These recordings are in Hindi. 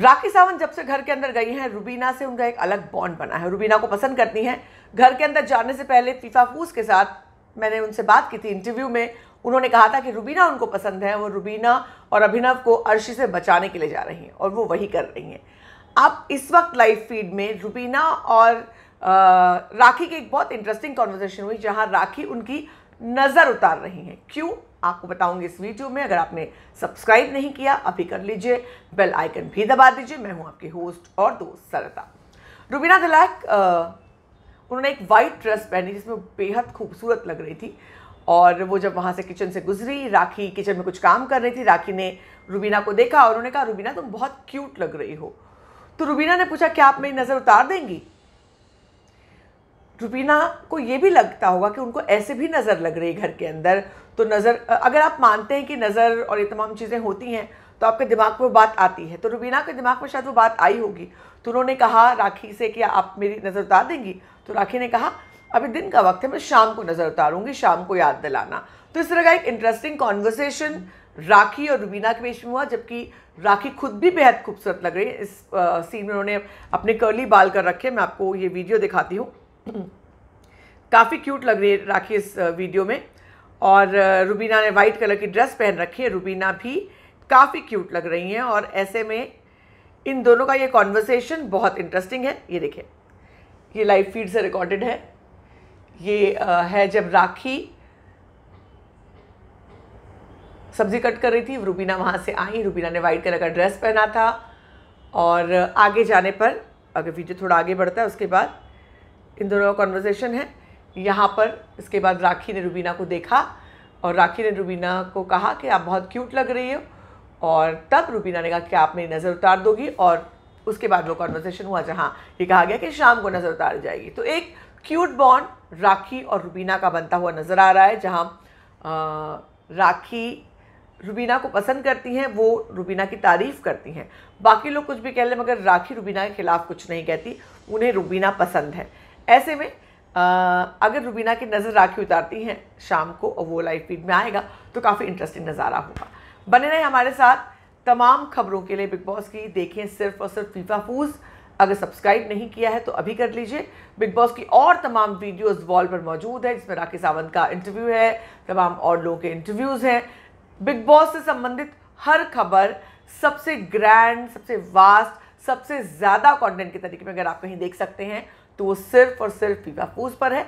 राखी सावंत जब से घर के अंदर गई हैं रुबीना से उनका एक अलग बॉन्ड बना है रुबीना को पसंद करती हैं घर के अंदर जाने से पहले फूस के साथ मैंने उनसे बात की थी इंटरव्यू में उन्होंने कहा था कि रुबीना उनको पसंद है वो रुबीना और अभिनव को अर्शी से बचाने के लिए जा रही हैं और वो वही कर रही हैं अब इस वक्त लाइव फीड में रुबीना और आ, राखी की एक बहुत इंटरेस्टिंग कॉन्वर्जेशन हुई जहाँ राखी उनकी नज़र उतार रही हैं क्यों आपको बताऊंगी इस वीडियो में अगर आपने सब्सक्राइब नहीं किया अभी कर लीजिए बेल आइकन भी दबा दीजिए मैं हूं आपकी होस्ट और दोस्त सरता रुबीना दलैक उन्होंने एक वाइट ड्रेस पहनी जिसमें बेहद खूबसूरत लग रही थी और वो जब वहाँ से किचन से गुजरी राखी किचन में कुछ काम कर रही थी राखी ने रुबीना को देखा और उन्होंने कहा रुबीना तुम बहुत क्यूट लग रही हो तो रुबीना ने पूछा क्या आप मेरी नज़र उतार देंगी रुबीना को ये भी लगता होगा कि उनको ऐसे भी नज़र लग रही है घर के अंदर तो नज़र अगर आप मानते हैं कि नज़र और ये तमाम चीज़ें होती हैं तो आपके दिमाग में वो बात आती है तो रुबीना के दिमाग में शायद वो बात आई होगी तो उन्होंने कहा राखी से कि आप मेरी नज़र उतार देंगी तो राखी ने कहा अभी दिन का वक्त है मैं शाम को नज़र उतारूंगी शाम को याद दिलाना तो इस तरह का एक इंटरेस्टिंग कॉन्वर्सेशन राखी और रुबीना के बीच में हुआ जबकि राखी खुद भी बेहद खूबसूरत लग रही है इस आ, सीन में उन्होंने अपने कर्ली बाल कर रखे मैं आपको ये वीडियो दिखाती हूँ काफ़ी क्यूट लग रही है राखी इस वीडियो में और रुबीना ने वाइट कलर की ड्रेस पहन रखी है रुबीना भी काफ़ी क्यूट लग रही हैं और ऐसे में इन दोनों का ये कॉन्वर्सेशन बहुत इंटरेस्टिंग है ये देखें ये लाइव फीड से रिकॉर्डेड है ये है जब राखी सब्जी कट कर रही थी रुबीना वहाँ से आई रुबीना ने वाइट कलर का ड्रेस पहना था और आगे जाने पर अगर वीडियो थोड़ा आगे बढ़ता है उसके बाद इन दोनों का कॉन्वर्जेसन है यहाँ पर इसके बाद राखी ने रुबीना को देखा और राखी ने रुबीना को कहा कि आप बहुत क्यूट लग रही हो और तब रुबीना ने कहा कि आप मेरी नज़र उतार दोगी और उसके बाद वो कॉन्वर्जेसन हुआ जहाँ ये कहा गया कि शाम को नज़र उतार जाएगी तो एक क्यूट बॉन्ड राखी और रुबीना का बनता हुआ नज़र आ रहा है जहाँ राखी रुबीना को पसंद करती हैं वो रुबीना की तारीफ़ करती हैं बाकी लोग कुछ भी कह लें मगर राखी रुबीना के ख़िलाफ़ कुछ नहीं कहती उन्हें रुबीना पसंद है ऐसे में आ, अगर रुबीना की नज़र राखी उतारती हैं शाम को और वो लाइव फीड में आएगा तो काफ़ी इंटरेस्टिंग नज़ारा होगा बने रहे हमारे साथ तमाम खबरों के लिए बिग बॉस की देखें सिर्फ और सिर्फ फीफा फूज़ अगर सब्सक्राइब नहीं किया है तो अभी कर लीजिए बिग बॉस की और तमाम वीडियोस वॉल पर मौजूद है जिसमें राखी सावंत का इंटरव्यू है तमाम और लोगों के इंटरव्यूज़ हैं बिग बॉस से संबंधित हर खबर सबसे ग्रैंड सबसे वास्ट सबसे ज़्यादा कॉन्टेंट के तरीके में अगर आप कहीं देख सकते हैं तो वो सिर्फ और सिर्फ फीफा फूज पर है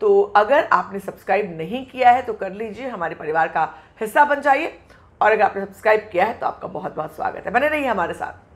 तो अगर आपने सब्सक्राइब नहीं किया है तो कर लीजिए हमारे परिवार का हिस्सा बन जाइए और अगर आपने सब्सक्राइब किया है तो आपका बहुत बहुत स्वागत है बने रहिए हमारे साथ